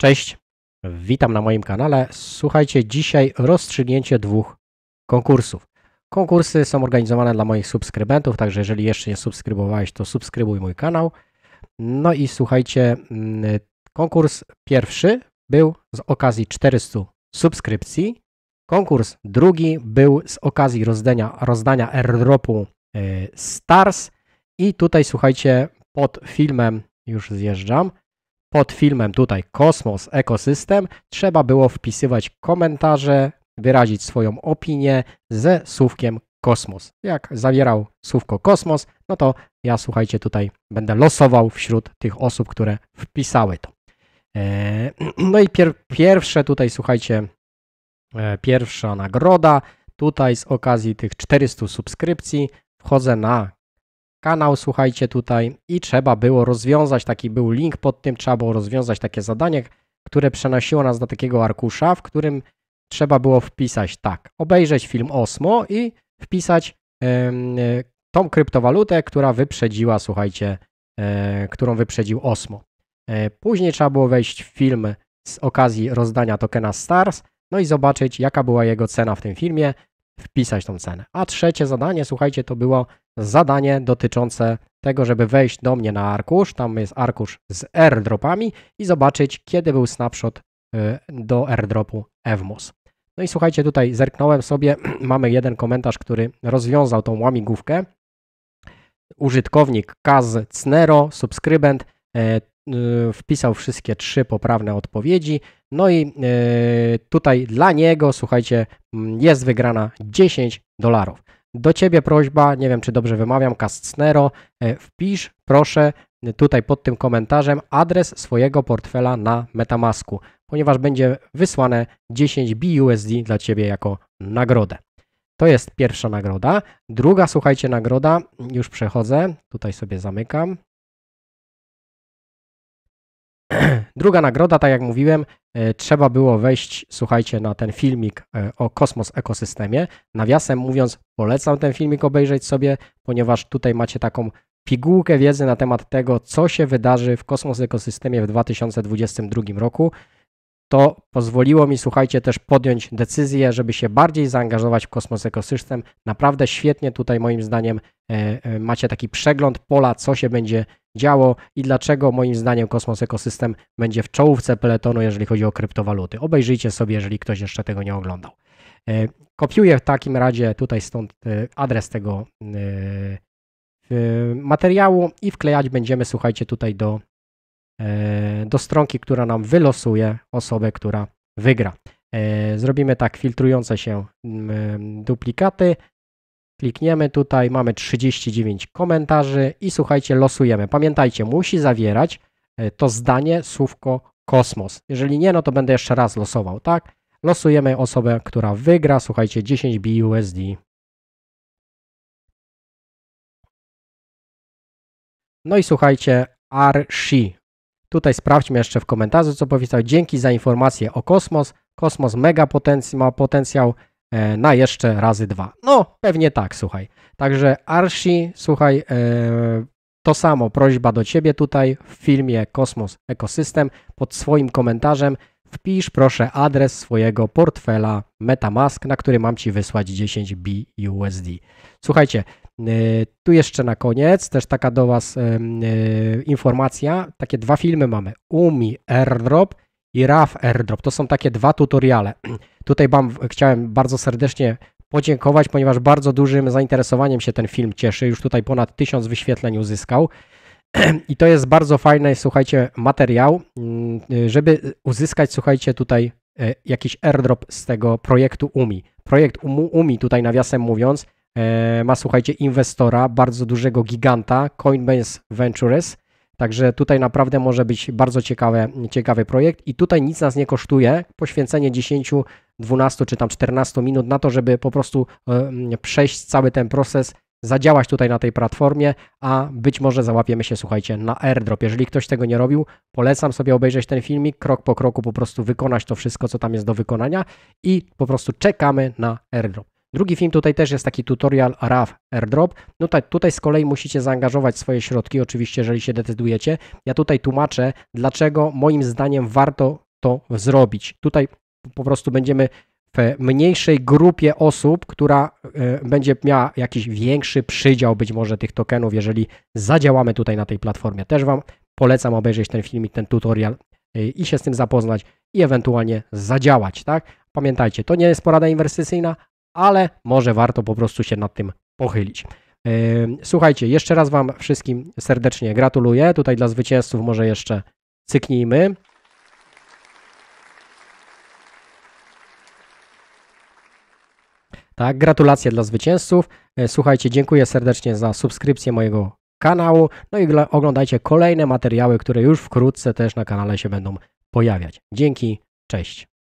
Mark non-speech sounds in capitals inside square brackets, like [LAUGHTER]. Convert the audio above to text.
Cześć, witam na moim kanale. Słuchajcie, dzisiaj rozstrzygnięcie dwóch konkursów. Konkursy są organizowane dla moich subskrybentów, także jeżeli jeszcze nie subskrybowałeś, to subskrybuj mój kanał. No i słuchajcie, mm, konkurs pierwszy był z okazji 400 subskrypcji. Konkurs drugi był z okazji rozdania, rozdania airdropu e, Stars. I tutaj słuchajcie, pod filmem już zjeżdżam pod filmem tutaj kosmos, ekosystem trzeba było wpisywać komentarze, wyrazić swoją opinię ze słówkiem kosmos. Jak zawierał słówko kosmos, no to ja słuchajcie tutaj będę losował wśród tych osób, które wpisały to. E, [CLEARS THROAT] no i pier pierwsze tutaj słuchajcie, e, pierwsza nagroda. Tutaj z okazji tych 400 subskrypcji wchodzę na kanał, słuchajcie tutaj, i trzeba było rozwiązać, taki był link pod tym, trzeba było rozwiązać takie zadanie, które przenosiło nas do takiego arkusza, w którym trzeba było wpisać tak, obejrzeć film Osmo i wpisać yy, tą kryptowalutę, która wyprzedziła, słuchajcie, yy, którą wyprzedził Osmo. Yy, później trzeba było wejść w film z okazji rozdania tokena Stars, no i zobaczyć, jaka była jego cena w tym filmie wpisać tą cenę. A trzecie zadanie, słuchajcie, to było zadanie dotyczące tego, żeby wejść do mnie na arkusz. Tam jest arkusz z airdropami i zobaczyć, kiedy był snapshot y, do airdropu Evmos. No i słuchajcie, tutaj zerknąłem sobie, [CLEARS THROAT] mamy jeden komentarz, który rozwiązał tą łamigłówkę. Użytkownik Kaz Cnero, subskrybent, y, Y, wpisał wszystkie trzy poprawne odpowiedzi. No i y, tutaj dla niego, słuchajcie, mm, jest wygrana 10 dolarów. Do ciebie prośba, nie wiem czy dobrze wymawiam, Castnero, y, wpisz proszę tutaj pod tym komentarzem adres swojego portfela na Metamasku, ponieważ będzie wysłane 10 BUSD dla ciebie jako nagrodę. To jest pierwsza nagroda. Druga, słuchajcie, nagroda, już przechodzę, tutaj sobie zamykam. [CLEARS THROAT] Druga nagroda, tak jak mówiłem, e, trzeba było wejść, słuchajcie, na ten filmik e, o kosmos ekosystemie. Nawiasem mówiąc, polecam ten filmik obejrzeć sobie, ponieważ tutaj macie taką pigułkę wiedzy na temat tego, co się wydarzy w kosmos ekosystemie w 2022 roku. To pozwoliło mi, słuchajcie, też podjąć decyzję, żeby się bardziej zaangażować w kosmos ekosystem. Naprawdę świetnie tutaj, moim zdaniem, e, macie taki przegląd pola, co się będzie działo i dlaczego moim zdaniem Kosmos Ekosystem będzie w czołówce peletonu, jeżeli chodzi o kryptowaluty. Obejrzyjcie sobie, jeżeli ktoś jeszcze tego nie oglądał. E, kopiuję w takim razie tutaj stąd e, adres tego e, materiału i wklejać będziemy, słuchajcie, tutaj do, do stronki, która nam wylosuje osobę, która wygra. Zrobimy tak filtrujące się duplikaty, Klikniemy tutaj, mamy 39 komentarzy i słuchajcie, losujemy. Pamiętajcie, musi zawierać e, to zdanie słówko kosmos. Jeżeli nie, no to będę jeszcze raz losował, tak? Losujemy osobę, która wygra, słuchajcie, 10 BUSD. No i słuchajcie, Arshi. Tutaj sprawdźmy jeszcze w komentarzu, co powiedział. Dzięki za informację o kosmos. Kosmos mega ma potencjał E, na jeszcze razy dwa. No, pewnie tak, słuchaj. Także Arsi, słuchaj, e, to samo, prośba do Ciebie tutaj w filmie Kosmos Ekosystem. Pod swoim komentarzem wpisz proszę adres swojego portfela MetaMask, na który mam Ci wysłać 10 BUSD. Słuchajcie, e, tu jeszcze na koniec też taka do Was informacja. Takie dwa filmy mamy. UMI AirDrop i RAF AirDrop. To są takie dwa tutoriale. [CLEARS THROAT] Tutaj wam chciałem bardzo serdecznie podziękować, ponieważ bardzo dużym zainteresowaniem się ten film cieszy. Już tutaj ponad tysiąc wyświetleń uzyskał. [CLEARS THROAT] I to jest bardzo fajny, słuchajcie, materiał, mm, y, żeby uzyskać, słuchajcie, tutaj e, jakiś airdrop z tego projektu UMI. Projekt UMI, tutaj nawiasem mówiąc, e, ma, słuchajcie, inwestora, bardzo dużego giganta, Coinbase Ventures, Także tutaj naprawdę może być bardzo ciekawy projekt i tutaj nic nas nie kosztuje. Poświęcenie 10, 12 czy tam 14 minut na to, żeby po prostu przejść cały ten proces, zadziałać tutaj na tej platformie, a być może załapiemy się, słuchajcie, na airdrop. Jeżeli ktoś tego nie robił, polecam sobie obejrzeć ten filmik, krok po kroku po prostu wykonać to wszystko, co tam jest do wykonania i po prostu czekamy na airdrop. Drugi film tutaj też jest taki tutorial RAW AirDrop. No tak, tutaj z kolei musicie zaangażować swoje środki, oczywiście, jeżeli się decydujecie. Ja tutaj tłumaczę, dlaczego moim zdaniem warto to zrobić. Tutaj po prostu będziemy w mniejszej grupie osób, która e, będzie miała jakiś większy przydział być może tych tokenów, jeżeli zadziałamy tutaj na tej platformie. Też Wam polecam obejrzeć ten filmik, ten tutorial e, i się z tym zapoznać i ewentualnie zadziałać, tak? Pamiętajcie, to nie jest porada inwestycyjna, ale może warto po prostu się nad tym pochylić. Słuchajcie, jeszcze raz Wam wszystkim serdecznie gratuluję. Tutaj dla zwycięzców może jeszcze cyknijmy. Tak, gratulacje dla zwycięzców. E, słuchajcie, dziękuję serdecznie za subskrypcję mojego kanału. No i oglądajcie kolejne materiały, które już wkrótce też na kanale się będą pojawiać. Dzięki, cześć.